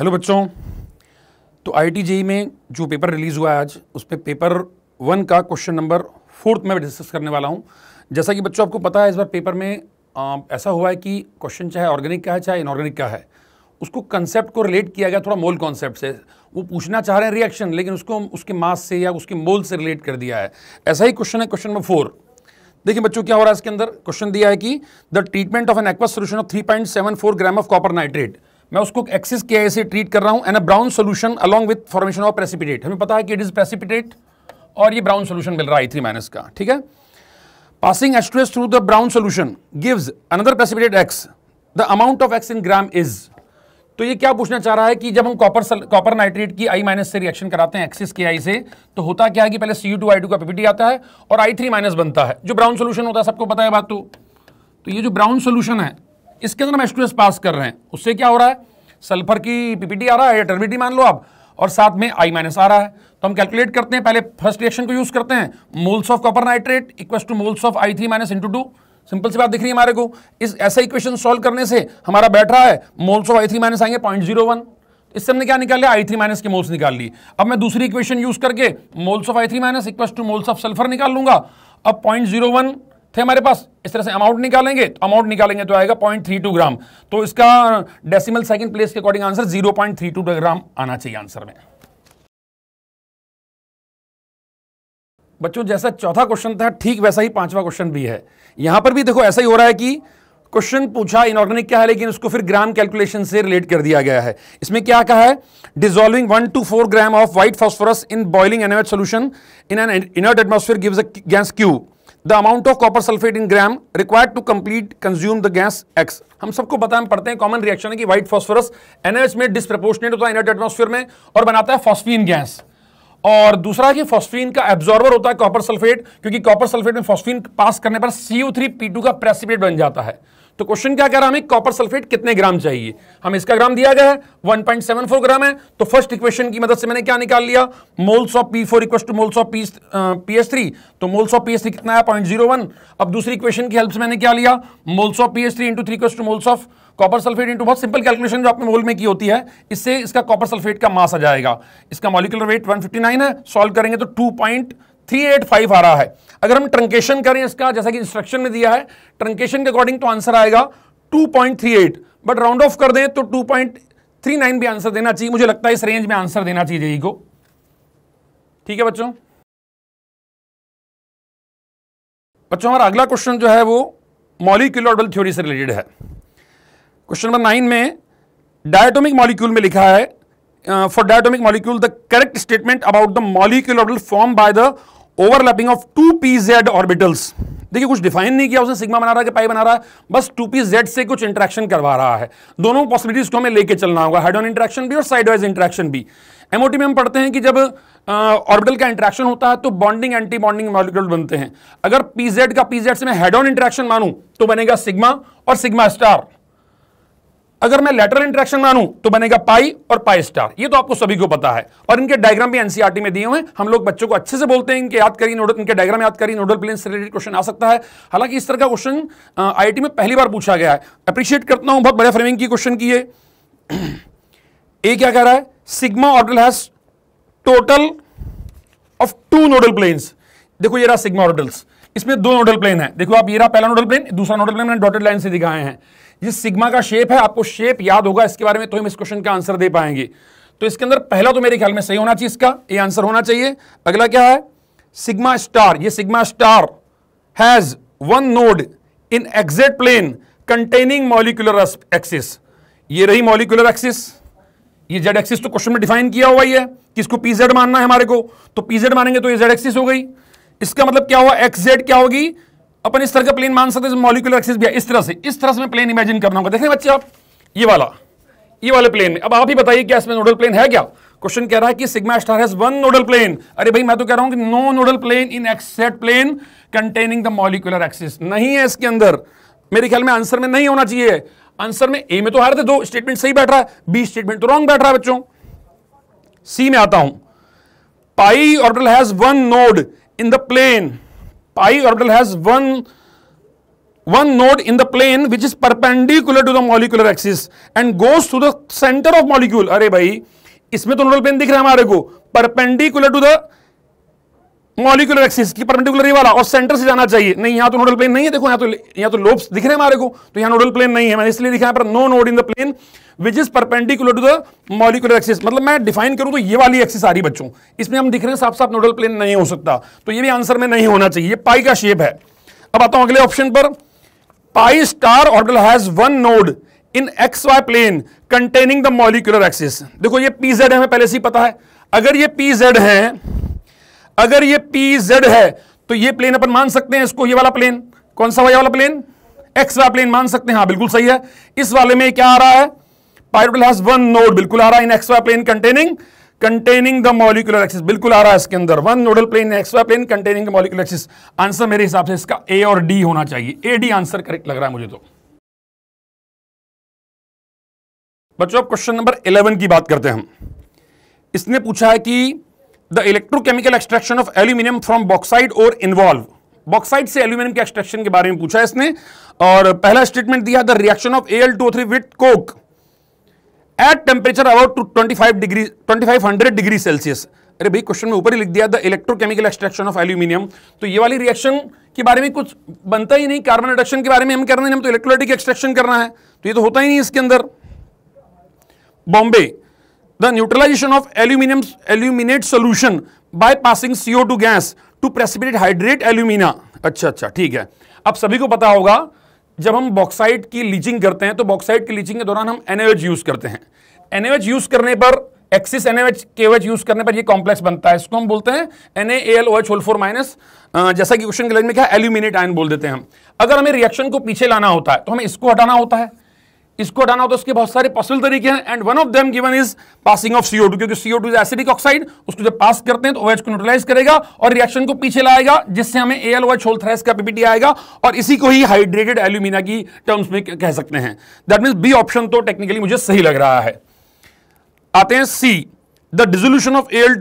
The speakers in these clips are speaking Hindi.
हेलो बच्चों तो आई e में जो पेपर रिलीज़ हुआ है आज उस पर पे पेपर वन का क्वेश्चन नंबर फोर्थ में डिस्कस करने वाला हूँ जैसा कि बच्चों आपको पता है इस बार पेपर में आ, ऐसा हुआ है कि क्वेश्चन चाहे ऑर्गेनिक का है चाहे इनऑर्गेनिक का है उसको कंसेप्ट को रिलेट किया गया थोड़ा मोल कॉन्सेप्ट से वो पूछना चाह रहे हैं रिएक्शन लेकिन उसको उसके मास से या उसके मोल से रिलेट कर दिया है ऐसा ही क्वेश्चन है क्वेश्चन नंबर फोर देखिए बच्चों क्या हो रहा है इसके अंदर क्वेश्चन दिया है कि the treatment of an aqua solution of three point seven four gram of copper nitrate मैं उसको एक्सिस के से ट्रीट कर रहा हूं and a brown solution along with formation of precipitate हमें पता है कि इट इज प्रेसिपिटेट और ये ब्राउन सोल्यूशन मिल रहा है आई थ्री माइनस का ठीक है two S through the brown solution gives another precipitate X the amount of X in gram is तो ये क्या पूछना चाह रहा है कि जब हम कॉपर कॉपर नाइट्रेट की आई माइनस से रिएक्शन कराते हैं एक्सिस के आई से तो होता क्या है कि पहले सी टू आई टू का पीपीटी आता है और आई थ्री माइनस बनता है जो ब्राउन सोल्यूशन होता है सबको पता है बात तो तो ये जो ब्राउन सोल्यूशन है इसके अंदर हम एच टू एस पास कर रहे हैं उससे क्या हो रहा है सल्फर की पीपीटी आ रहा है या टर्मिटी मान लो आप और साथ में आई माइनस आ रहा है तो हम कैलकुलेट करते हैं पहले फर्स्ट रिएक्शन को यूज करते हैं moles of copper nitrate equal to moles of I three minus into two simple सी बात दिख रही है हमारे को इस ऐसा इक्वेशन सॉल्व करने से हमारा बैठ रहा है moles of I three minus आएंगे पॉइंट जीरो वन इससे हमने क्या निकाल लिया आई थ्री माइनस के मोल्स निकाल ली अब मैं दूसरी इक्वेशन यूज करके moles of I three minus equal to moles of sulphur निकाल लूंगा अब पॉइंट जीरो वन थे हमारे पास इस तरह से अमाउंट निकालेंगे तो अमाउंट निकालेंगे तो आएगा पॉइंट थ्री टू ग्राम तो इसका डेसिमल सेकंड प्लेस के according answer zero point three two gram आना चाहिए आंसर में बच्चों जैसा चौथा क्वेश्चन था ठीक वैसा ही पांचवा क्वेश्चन भी है यहां पर भी देखो ऐसा ही हो रहा है कि क्वेश्चन पूछा इनऑर्गेनिक क्या है लेकिन उसको फिर ग्राम कैलकुलेशन से रिलेट कर दिया गया है इसमें क्या कहा है dissolving one two four gram of white phosphorus in boiling NaOH solution in an inert atmosphere gives a gas Q the amount of copper sulphate in gram required to complete consume the gas X हम सबको पता पढ़ते हैं कॉमन रिएक्शन है कि व्हाइट फॉस्फोरस एनएस में डिस्प्रपोर्शनेट होता है इनर्ट एटमोस्फेयर में और बनाता है फॉस्फीन गैस और दूसरा कि फॉस्फीन का एब्जॉर्बर होता है कॉपर सल्फेट क्योंकि कॉपर सल्फेट में फॉस्फीन पास करने पर C U three P two का प्रेसिपेट बन जाता है तो क्वेश्चन क्या कह रहा है हमें कॉपर सल्फेट कितने ग्राम चाहिए हम इसका ग्राम दिया गया है 1.74 ग्राम है तो फर्स्ट इक्वेशन की मदद से मैंने क्या निकाल लिया moles of P four equal to moles of P P S three तो moles of P S three कितना है पॉइंट जीरो वन अब दूसरी इक्वेशन की हेल्प से मैंने क्या लिया moles of P S three into three equal to moles of copper sulphate into बहुत सिंपल कैलकुलेशन जो आपने मोल में की होती है इससे इसका कॉपर सल्फेट का मास आ जाएगा इसका मॉलिकुलर वेट 159 है सॉल्व करेंगे तो two point three eight five आ रहा है अगर हम ट्रंकेशन करें इसका जैसा कि इंस्ट्रक्शन में दिया है ट्रंकेशन के अकॉर्डिंग तो आंसर आएगा two point three eight but round off कर दें तो टू पॉइंट थ्री नाइन भी आंसर देना चाहिए मुझे लगता है इस रेंज में आंसर देना चाहिए जेई e को ठीक है बच्चों बच्चों हमारा अगला क्वेश्चन जो है वो मॉलिक्यूलर थ्योरी से रिलेटेड है क्वेश्चन नंबर नाइन में डायटोमिक मॉलिक्यूल में लिखा है for diatomic molecule the correct statement about the molecular form by the overlapping of two P Z orbitals देखिए कुछ डिफाइन नहीं किया उसने सिग्मा बना रहा है कि पाई बना रहा है बस टू पी जेड से कुछ इंट्रैक्शन करवा रहा है दोनों पॉसिबिलिटीज को हमें लेके चलना होगा हेड इंट्रैक्शन भी और साइडवाइज इंट्रैक्शन भी एमओटी में हम पढ़ते हैं कि जब ऑर्बिटल का इंट्रैक्शन होता है तो बॉन्डिंग एंटी बॉन्डिंग मॉलिक्यूल बनते हैं अगर पीजेड का पीजेड से मैं हेड ऑन इंट्रैक्शन मानूं तो बनेगा सिग्मा और सिग्मा स्टार अगर मैं लेटरल इंट्रैक्शन मानूं तो बनेगा पाई और पाई स्टार ये तो आपको सभी को पता है और इनके डायग्राम भी एनसीआरटी e में दिए हुए हैं हम लोग बच्चों को अच्छे से बोलते हैं इनके याद करिए नोडल इनके डायग्राम याद करिए नोडल प्लेन से रिलेटेड क्वेश्चन आ सकता है हालांकि इस तरह का क्वेश्चन आई में पहली बार पूछा गया है अप्रिशिएट करता हूं बहुत बड़े फ्रेमिंग की क्वेश्चन की है ए क्या कह रहा है sigma order has total of two nodal planes देखो ये रहा सिग्मा ऑर्डल्स इसमें दो नोडल प्लेन है देखो आप ये रहा पहला नोडल प्लेन दूसरा नोडल प्लेन मैंने डॉटेड लाइन से दिखाए हैं ये सिग्मा का शेप है आपको शेप याद होगा इसके बारे में तो हम इस क्वेश्चन का आंसर दे पाएंगे तो इसके अंदर पहला तो मेरे ख्याल में सही होना चाहिए इसका ये आंसर होना चाहिए अगला क्या है सिग्मा स्टार ये sigma star has one node in exact plane containing molecular axis ये रही मॉलिकुलर एक्सिस ये जेड एक्सिस तो क्वेश्चन में डिफाइन किया हुआ ही है किसको पीजेड मानना है हमारे को तो पीजेड मानेंगे तो ये जेड एक्सिस हो गई इसका मतलब क्या हुआ एक्सजेड क्या होगी अपन इस तरह का प्लेन मान सकते हैं मॉलिकुलर एक्सिस भी है इस तरह से इस तरह से मैं प्लेन इमेजिन करना होगा देखें बच्चे आप ये वाला ये वाले प्लेन में अब आप ही बताइए क्या इसमें नोडल प्लेन है क्या क्वेश्चन कह रहा है कि sigma star has one nodal plane अरे भाई मैं तो कह रहा हूं कि no nodal plane in exact plane containing the molecular axis नहीं है इसके अंदर मेरे ख्याल में आंसर में नहीं होना चाहिए आंसर में ए में तो हार थे दो स्टेटमेंट सही बैठ रहा है बी स्टेटमेंट तो रॉन्ग बैठ रहा है बच्चों सी में आता हूं pi order has one node in the plane pi orbital has one one node in the plane which is perpendicular to the molecular axis and goes to the centre of molecule अरे भाई इसमें तो नोडल प्लेन दिख रहा है हमारे को perpendicular to the molecular axis की परपेंडिकुलर ये वाला और सेंटर से जाना चाहिए नहीं यहां तो नोडल प्लेन नहीं है देखो यहां तो यहां तो लोब्स दिख रहे हैं हमारे को तो यहां नोडल प्लेन नहीं है मैंने इसलिए लिखा पर no node in the plane which is perpendicular to the molecular axis मतलब मैं डिफाइन करूं तो ये वाली एक्सिस आ रही बच्चों इसमें हम दिख रहे हैं साफ साफ नोडल प्लेन नहीं हो सकता तो ये भी आंसर में नहीं होना चाहिए पाई का शेप है अब आता हूं अगले ऑप्शन पर pi star orbital has one node in X Y plane containing the molecular axis देखो ये पी जेड हमें पहले से ही पता है अगर ये पी जेड है अगर ये पी जेड है तो ये प्लेन अपन मान सकते हैं इसको ये वाला प्लेन कौन सा वाला प्लेन एक्स वाला प्लेन मान सकते हैं हाँ बिल्कुल सही है इस वाले में क्या आ रहा है पायरोटल हैज वन नोड बिल्कुल आ रहा है इन एक्स वाला plane containing containing the molecular axis बिल्कुल आ रहा है इसके अंदर वन नोडल प्लेन एक्स वाला plane containing the molecular axis answer मेरे हिसाब से इसका ए और डी होना चाहिए ए डी आंसर करेक्ट लग रहा है मुझे तो बच्चों अब क्वेश्चन नंबर 11 की बात करते हैं हम इसने पूछा है कि the electrochemical extraction of aluminium from bauxite और इन्वॉल्व बॉक्साइड से एल्यूमिनियम के एक्सट्रैक्शन के बारे में पूछा इसने और पहला स्टेटमेंट दिया the reaction of A L two three with coke at temperature about two twenty five degree twenty five hundred degree Celsius अरे भाई क्वेश्चन में ऊपर ही लिख दिया the electrochemical extraction of aluminium तो ये वाली रिएक्शन के बारे में कुछ बनता ही नहीं कार्बन रिडक्शन के बारे में हम कर रहे हैं हम तो इलेक्ट्रोलाइटिक एक्सट्रैक्शन करना है तो ये तो होता ही नहीं इसके अंदर बॉम्बे neutralization of aluminium aluminate solution by passing C O two gas to precipitate hydrate alumina अच्छा अच्छा ठीक है अब सभी को पता होगा जब हम बॉक्साइड की लीचिंग करते हैं तो बॉक्साइड की लीचिंग के दौरान हम एनएच यूज करते हैं एनएच यूज करने पर एक्सिस एनएच केवेच यूज करने पर ये कॉम्प्लेक्स बनता है इसको हम बोलते हैं N L O H whole four minus जैसा कि क्वेश्चन के लाइन में क्या एल्यूमिनेट आयन बोल देते हैं हम अगर हमें रिएक्शन को पीछे लाना होता है तो हमें इसको हटाना होता है इसको हटाना हो तो उसके बहुत सारे पॉसिबल तरीके हैं and one of them given is passing of C O क्योंकि सीओ इज एसिडिक ऑक्साइड उसको जब पास करते हैं तो ओएच को न्यूट्रलाइज करेगा और रिएक्शन को पीछे लाएगा जिससे हमें एल ओएच होल थ्रेस का पीपीटी आएगा और इसी को ही हाइड्रेटेड एल्यूमिना की टर्म्स में कह सकते हैं दैट मीन बी ऑप्शन तो टेक्निकली मुझे सही लग रहा है आते हैं C the dissolution of A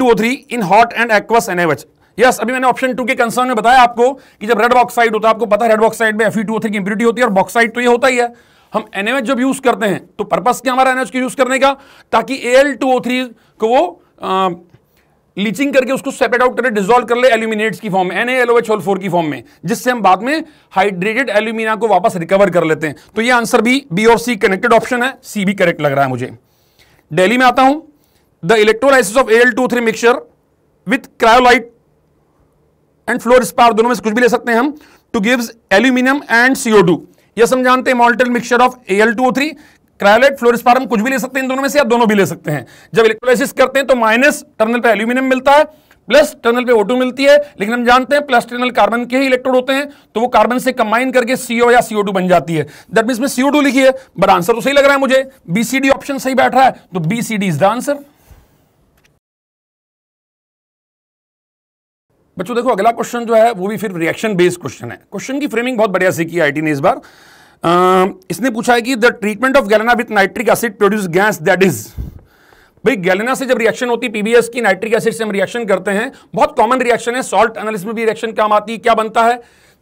L in hot एक्वस एनएवच यस अभी मैंने ऑप्शन टू के कंसर्न में बताया आपको कि जब रेड ऑक्साइड होता है आपको पता है रेड ऑक्साइड में एफ टू की इंप्यूरिटी होती है और बॉक्साइड तो ये होता ही है हम एनएमएच जब यूज करते हैं तो पर्पस क्या हमारा एनएच एच यूज करने का ताकि एल टू ओ थ्री को वो आ, लीचिंग करके उसको सेपरेट आउट करे डिजोल्व कर ले एल्यूमिनेट्स की फॉर्म में एन एल एच फोर की फॉर्म में जिससे हम बाद में हाइड्रेटेड एल्यूमिना को वापस रिकवर कर लेते हैं तो ये आंसर भी बी और सी कनेक्टेड ऑप्शन है सी भी करेक्ट लग रहा है मुझे डेली में आता हूं the electrolysis of L two three mixture with cryolite and fluorspar दोनों में से कुछ भी ले सकते हैं हम to gives aluminium and CO two yes हम जानते हैं molten mixture of L two three cryolite फ्लोरिस्पारम कुछ भी ले सकते हैं इन दोनों में से या दोनों भी ले सकते हैं जब इलेक्ट्रोलाइसिस करते हैं तो माइनस टर्नल पे एल्यूमिनियम मिलता है प्लस टर्नल पे ओटू मिलती है लेकिन हम जानते हैं प्लस टर्नल कार्बन के ही इलेक्ट्रोड होते हैं तो वो कार्बन से कंबाइन करके सीओ या सीओ बन जाती है दैट मीन में सीओ लिखी है बट आंसर तो सही लग रहा है मुझे बीसीडी ऑप्शन सही बैठ रहा है तो बीसीडी इज द आंसर बच्चों देखो अगला क्वेश्चन जो है वो भी फिर रिएक्शन बेस्ड क्वेश्चन है क्वेश्चन की फ्रेमिंग बहुत बढ़िया से की आई ने इस बार आ, इसने पूछा है कि the treatment of galena with nitric acid produce gas that is भाई गैलेना से जब रिएक्शन होती पीबीएस की नाइट्रिक एसिड से हम रिएक्शन करते हैं बहुत कॉमन रिएक्शन है सॉल्ट एनालिस में भी रिएक्शन काम आती है क्या बनता है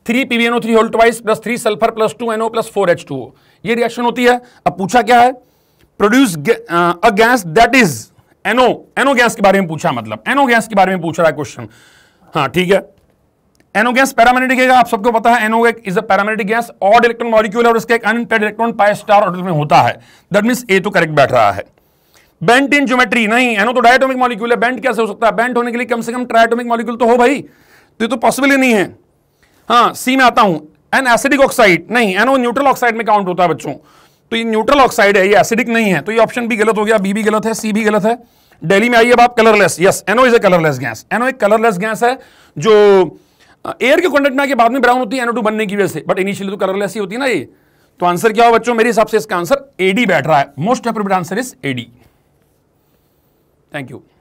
three P B N O three whole twice plus three sulphur plus two N O plus four H two ये रिएक्शन होती है अब पूछा क्या है produce a gas that is N O N O gas के बारे में पूछा मतलब एनओ गैस के बारे में पूछ रहा है क्वेश्चन हाँ ठीक है एनो गैस पैरामेटिक आप सबको पता है एनो एक is a paramagnetic gas odd electron molecule और इसका एक unpaired electron pi star order में होता है दैट मीन ए तो करेक्ट बैठ रहा है बेंट इन ज्योमेट्री नहीं एनो तो डायटोमिक मॉलिक्यूल है बेंट कैसे हो सकता है बेंट होने के लिए कम से कम ट्राइटोमिक मॉलिक्यूल तो हो भाई तो ये तो पॉसिबल ही नहीं है हाँ सी में आता हूं एन एसिडिक ऑक्साइड नहीं एनो न्यूट्रल ऑक्साइड में काउंट होता है बच्चों तो ये न्यूट्रल ऑक्साइड है ये एसिडिक नहीं है तो ये ऑप्शन भी गलत हो गया बी भी गलत है सी भी गलत है डेली में आई अब आप colourless yes N O is a colourless gas N O एक कलरलेस गैस है जो एयर के कॉन्टेक्ट में आके बाद में ब्राउन होती है एनओ बनने की वजह से बट इनिशियली तो कलरलेस ही होती है ना ये तो आंसर क्या हो बच्चों मेरे हिसाब से इसका आंसर एडी बैठ रहा है most appropriate answer is A D thank you